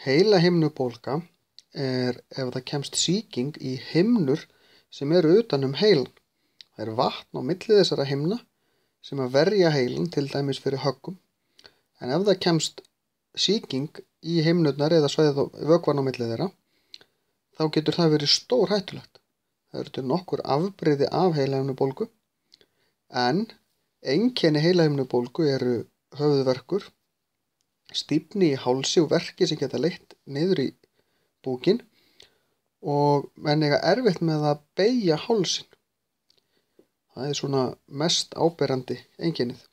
Heila himnubólka er ef það kemst síking í himnur sem eru utanum heilan. Það er vatn á millið þessara himna sem að verja heilan til dæmis fyrir höggum. En ef það kemst síking í himnurnar eða svæðið vögvan á millið þeirra þá getur það verið stór hættulegt. Það eru til nokkur afbreyði af heila himnubólku en engkenni heila himnubólku eru höfðverkur stífni í hálsi og verki sem geta leitt niður í búkin og menn eiga erfitt með að beigja hálsin. Það er svona mest áberandi enginnið.